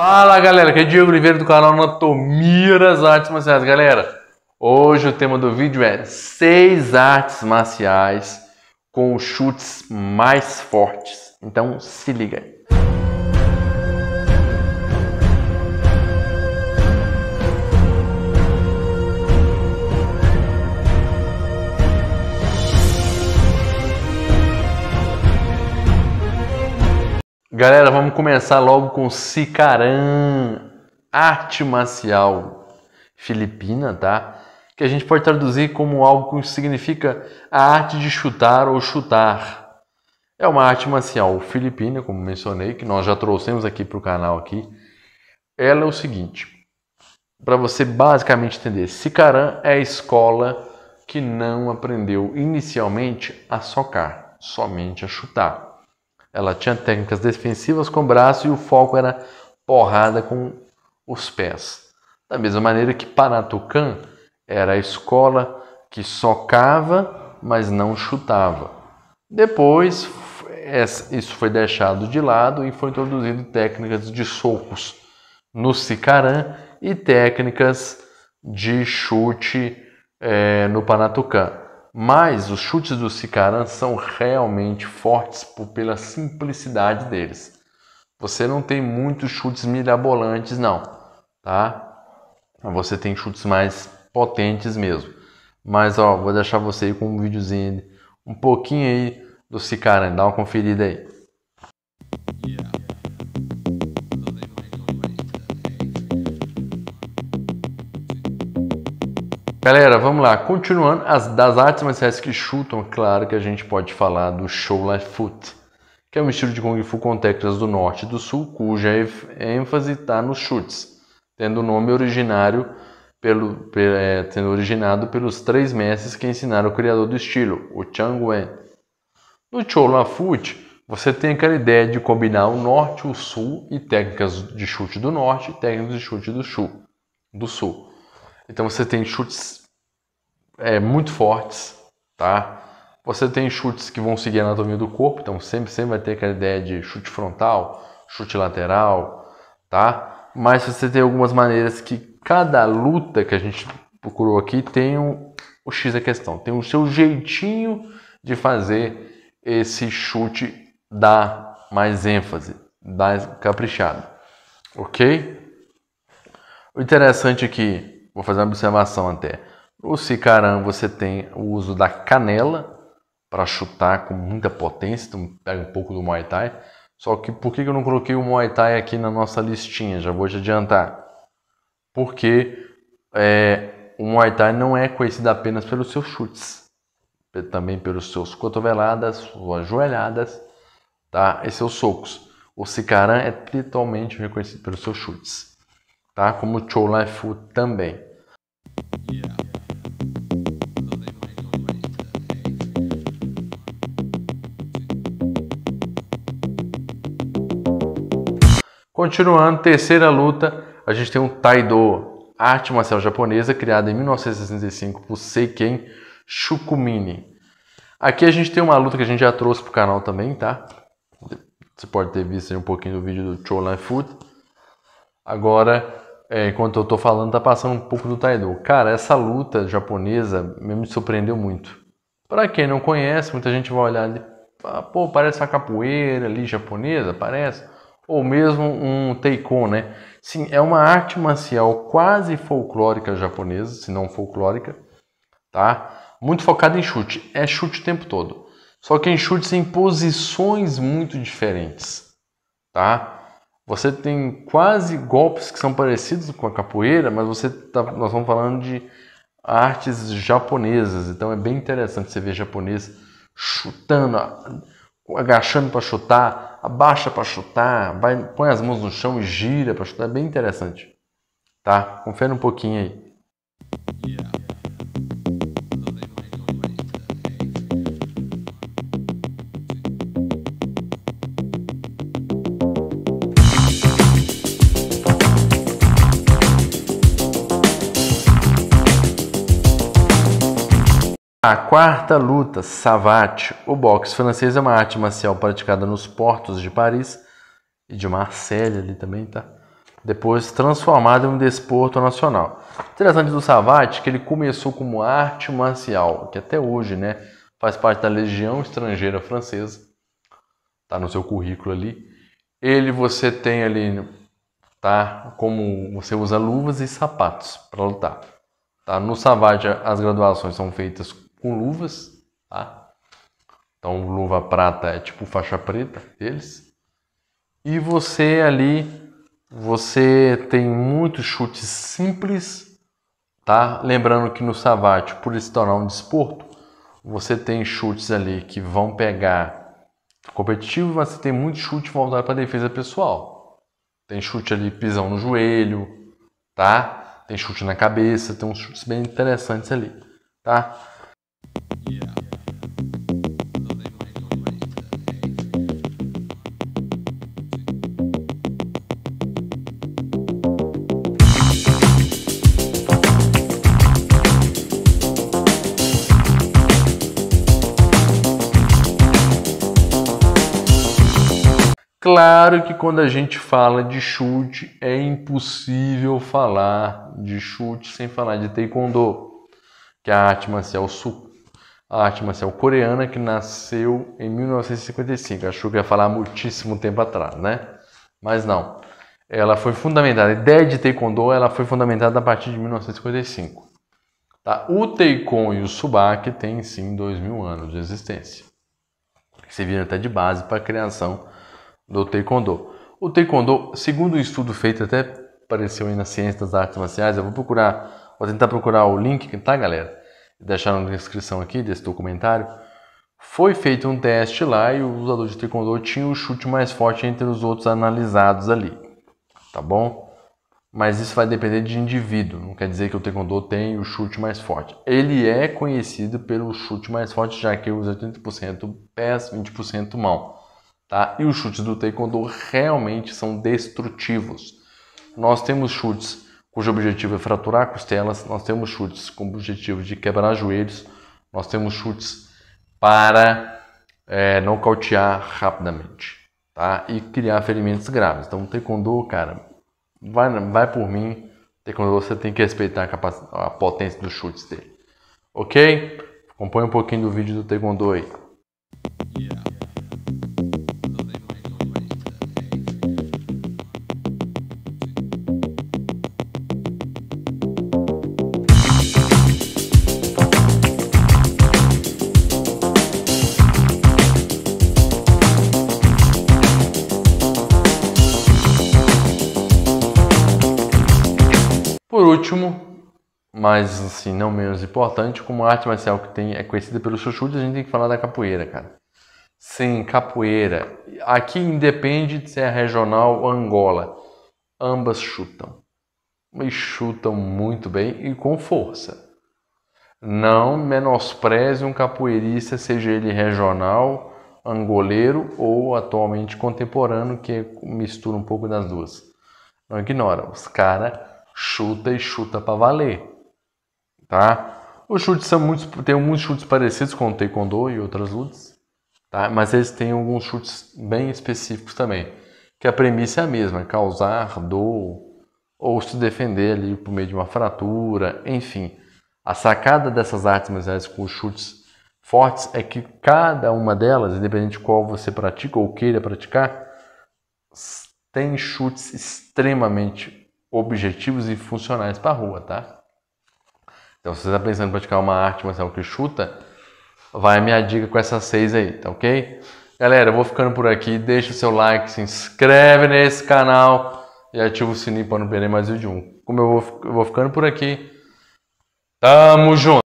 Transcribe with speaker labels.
Speaker 1: Fala galera, aqui é Diego Oliveira do canal Anatomia das Artes Marciais. Galera, hoje o tema do vídeo é seis artes marciais com chutes mais fortes. Então se liga aí. Galera, vamos começar logo com Sicaran, arte marcial filipina, tá? Que a gente pode traduzir como algo que significa a arte de chutar ou chutar. É uma arte marcial filipina, como mencionei, que nós já trouxemos aqui para o canal aqui. Ela é o seguinte, para você basicamente entender, Sicaran é a escola que não aprendeu inicialmente a socar, somente a chutar. Ela tinha técnicas defensivas com o braço e o foco era porrada com os pés. Da mesma maneira que Panatucan era a escola que socava, mas não chutava. Depois, isso foi deixado de lado e foi introduzido técnicas de socos no Sicarã e técnicas de chute é, no Panatucan. Mas os chutes do Cicaran são realmente fortes por, pela simplicidade deles. Você não tem muitos chutes mirabolantes, não, tá? Você tem chutes mais potentes mesmo. Mas ó, vou deixar você aí com um videozinho um pouquinho aí do Cicaran, dá uma conferida aí. Galera, vamos lá. Continuando, as, das artes marciais que chutam, claro que a gente pode falar do Shoulai Foot, que é um estilo de Kung Fu com técnicas do norte e do sul, cuja ênfase está nos chutes, tendo o nome originário pelo, é, tendo originado pelos três mestres que ensinaram o criador do estilo, o Chang Wen. No Chola Foot, você tem aquela ideia de combinar o norte, o sul e técnicas de chute do norte e técnicas de chute do, sul, do sul. Então você tem chutes é, muito fortes, tá? Você tem chutes que vão seguir a anatomia do corpo, então sempre, sempre vai ter aquela ideia de chute frontal, chute lateral, tá? Mas você tem algumas maneiras que cada luta que a gente procurou aqui tem um, o X da é questão, tem o seu jeitinho de fazer esse chute dar mais ênfase, dar caprichado, ok? O interessante aqui é Vou fazer uma observação até. No Sicarã você tem o uso da canela para chutar com muita potência, então pega um pouco do Muay Thai. Só que por que eu não coloquei o Muay Thai aqui na nossa listinha? Já vou te adiantar. Porque é, o Muay Thai não é conhecido apenas pelos seus chutes, também pelos seus cotoveladas, suas joelhadas tá? e seus socos. O Sicarã é totalmente reconhecido pelos seus chutes, tá? como o Chow Lai Fu também. continuando, terceira luta, a gente tem um Taido, arte marcial japonesa, criada em 1965 por Seiken Shukumini. Aqui a gente tem uma luta que a gente já trouxe pro canal também, tá? Você pode ter visto um pouquinho do vídeo do Cholan Food. Agora, é, enquanto eu tô falando, tá passando um pouco do Taido. Cara, essa luta japonesa me surpreendeu muito. Para quem não conhece, muita gente vai olhar ali, ah, pô, parece uma capoeira ali japonesa, parece ou mesmo um taiko, né? Sim, é uma arte marcial quase folclórica japonesa, se não folclórica, tá? Muito focada em chute, é chute o tempo todo. Só que em chutes em posições muito diferentes, tá? Você tem quase golpes que são parecidos com a capoeira, mas você tá, nós vamos falando de artes japonesas, então é bem interessante você ver japonês chutando agachando para chutar, abaixa para chutar, vai, põe as mãos no chão e gira para chutar. É bem interessante. Tá? Confere um pouquinho aí. Yeah. A quarta luta, savate, o boxe francês é uma arte marcial praticada nos portos de Paris e de Marselha ali também, tá? Depois transformada em um desporto nacional. Interessante do savate que ele começou como arte marcial, que até hoje, né, faz parte da Legião Estrangeira Francesa. Tá no seu currículo ali. Ele você tem ali tá? Como você usa luvas e sapatos para lutar. Tá? No savate as graduações são feitas com luvas, tá? Então, luva prata é tipo faixa preta deles. E você ali, você tem muitos chutes simples, tá? Lembrando que no savate, por se tornar um desporto, você tem chutes ali que vão pegar competitivo, mas você tem muitos chutes voltados para defesa pessoal. Tem chute ali pisão no joelho, tá? Tem chute na cabeça, tem uns chutes bem interessantes ali, tá? Claro que quando a gente fala de chute, é impossível falar de chute sem falar de taekwondo, que é a arte marcial sul, a arte marcial coreana que nasceu em 1955. Achou que ia falar muitíssimo tempo atrás, né? Mas não. Ela foi fundamentada, a ideia de taekwondo, ela foi fundamentada a partir de 1955. Tá? O taekwondo e o subak têm sim 2 mil anos de existência. Que serviram até de base para a criação do Taekwondo. O Taekwondo, segundo um estudo feito, até apareceu aí na Ciência das Artes Marciais, eu vou procurar, vou tentar procurar o link, tá galera? Deixar na descrição aqui desse documentário. Foi feito um teste lá e o usador de Taekwondo tinha o chute mais forte entre os outros analisados ali, tá bom? Mas isso vai depender de indivíduo, não quer dizer que o Taekwondo tem o chute mais forte. Ele é conhecido pelo chute mais forte, já que usa 80% pés, 20% mão. Tá? E os chutes do Taekwondo realmente são destrutivos. Nós temos chutes cujo objetivo é fraturar costelas, nós temos chutes com o objetivo de quebrar joelhos, nós temos chutes para é, nocautear rapidamente tá? e criar ferimentos graves. Então, o Taekwondo, cara, vai, vai por mim. Taekwondo você tem que respeitar a, a potência dos chutes dele. Ok? Acompanhe um pouquinho do vídeo do Taekwondo aí. Yeah. Por último, mas assim, não menos importante, como a arte marcial que tem é conhecida pelos chuchutes, a gente tem que falar da capoeira, cara. Sim, capoeira. Aqui independe de se é regional ou Angola. Ambas chutam. E chutam muito bem e com força. Não menospreze um capoeirista, seja ele regional, angoleiro ou atualmente contemporâneo, que mistura um pouco das duas. Não ignora. Os caras chuta e chuta para valer, tá? Os chutes são muitos, tem alguns chutes parecidos com o taekwondo e outras lutas, tá? Mas eles têm alguns chutes bem específicos também, que a premissa é a mesma, causar dor ou se defender ali por meio de uma fratura, enfim. A sacada dessas artes marciais com chutes fortes é que cada uma delas, independente de qual você pratica ou queira praticar, tem chutes extremamente objetivos e funcionais para a rua, tá? Então, se você está pensando em praticar uma arte marcial é que chuta, vai a minha dica com essas seis aí, tá ok? Galera, eu vou ficando por aqui. Deixa o seu like, se inscreve nesse canal e ativa o sininho para não perder mais vídeo Como eu vou, eu vou ficando por aqui. Tamo junto!